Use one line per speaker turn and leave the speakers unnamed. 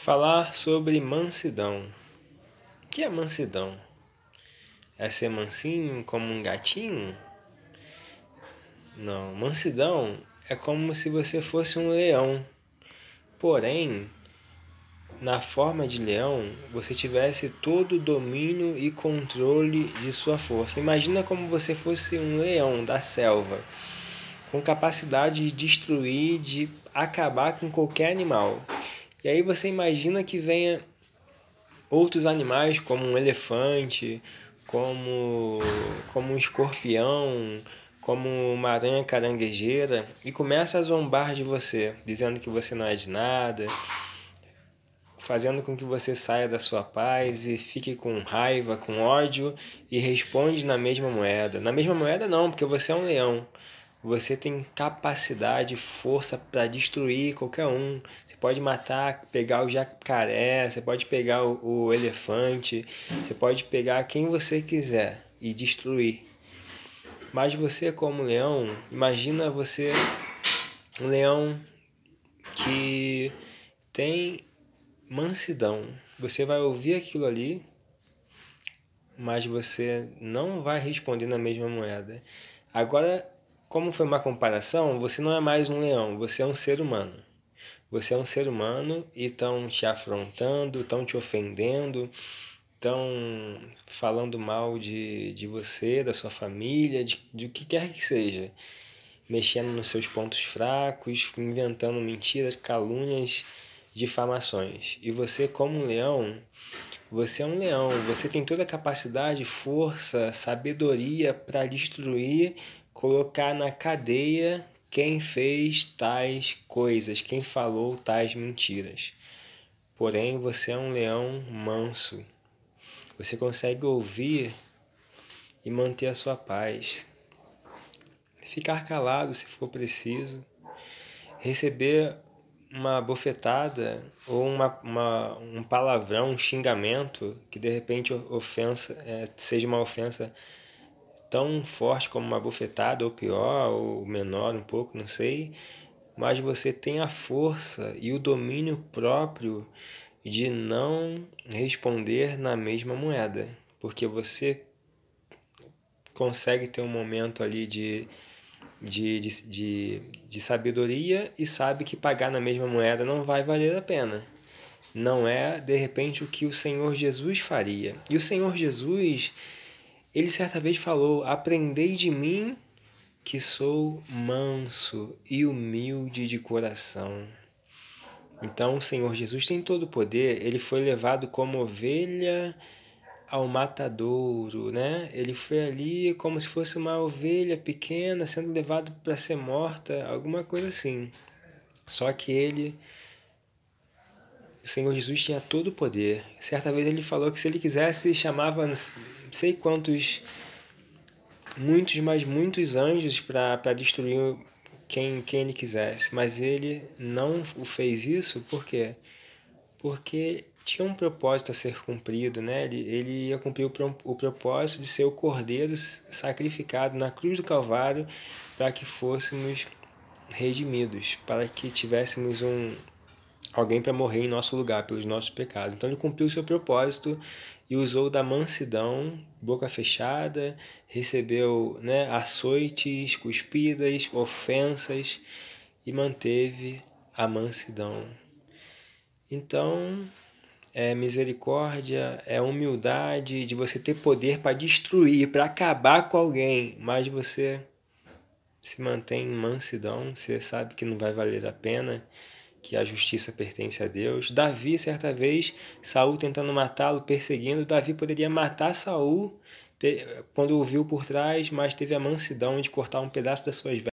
falar sobre mansidão. O que é mansidão? É ser mansinho como um gatinho? Não, mansidão é como se você fosse um leão. Porém, na forma de leão, você tivesse todo o domínio e controle de sua força. Imagina como você fosse um leão da selva, com capacidade de destruir, de acabar com qualquer animal. E aí você imagina que venha outros animais, como um elefante, como, como um escorpião, como uma aranha caranguejeira, e começa a zombar de você, dizendo que você não é de nada, fazendo com que você saia da sua paz e fique com raiva, com ódio e responde na mesma moeda. Na mesma moeda, não, porque você é um leão. Você tem capacidade, força para destruir qualquer um. Você pode matar, pegar o jacaré, você pode pegar o, o elefante, você pode pegar quem você quiser e destruir. Mas você como leão, imagina você um leão que tem mansidão. Você vai ouvir aquilo ali, mas você não vai responder na mesma moeda. Agora como foi uma comparação, você não é mais um leão, você é um ser humano. Você é um ser humano e estão te afrontando, estão te ofendendo, estão falando mal de, de você, da sua família, de, de o que quer que seja. Mexendo nos seus pontos fracos, inventando mentiras, calúnias, difamações. E você, como um leão, você é um leão, você tem toda a capacidade, força, sabedoria para destruir colocar na cadeia quem fez tais coisas, quem falou tais mentiras. Porém, você é um leão manso. Você consegue ouvir e manter a sua paz. Ficar calado se for preciso. Receber uma bofetada ou uma, uma, um palavrão, um xingamento que de repente ofensa, é, seja uma ofensa tão forte como uma bufetada, ou pior, ou menor um pouco, não sei, mas você tem a força e o domínio próprio de não responder na mesma moeda, porque você consegue ter um momento ali de, de, de, de, de sabedoria e sabe que pagar na mesma moeda não vai valer a pena não é de repente o que o Senhor Jesus faria. E o Senhor Jesus, ele certa vez falou: Aprendei de mim, que sou manso e humilde de coração. Então, o Senhor Jesus tem todo o poder, ele foi levado como ovelha ao matadouro, né? Ele foi ali como se fosse uma ovelha pequena sendo levado para ser morta, alguma coisa assim. Só que ele o Senhor Jesus tinha todo o poder. Certa vez ele falou que se ele quisesse, chamava sei quantos, muitos, mas muitos anjos para destruir quem, quem ele quisesse. Mas ele não o fez isso por quê? Porque tinha um propósito a ser cumprido, né? Ele, ele ia cumprir o, o propósito de ser o cordeiro sacrificado na cruz do Calvário para que fôssemos redimidos, para que tivéssemos um, alguém para morrer em nosso lugar pelos nossos pecados. Então ele cumpriu o seu propósito e usou da mansidão, boca fechada, recebeu né, açoites, cuspidas, ofensas e manteve a mansidão. Então, é misericórdia, é humildade de você ter poder para destruir, para acabar com alguém, mas você se mantém em mansidão, você sabe que não vai valer a pena que a justiça pertence a Deus. Davi, certa vez, Saul tentando matá-lo, perseguindo, Davi poderia matar Saul quando o viu por trás, mas teve a mansidão de cortar um pedaço das suas vestes.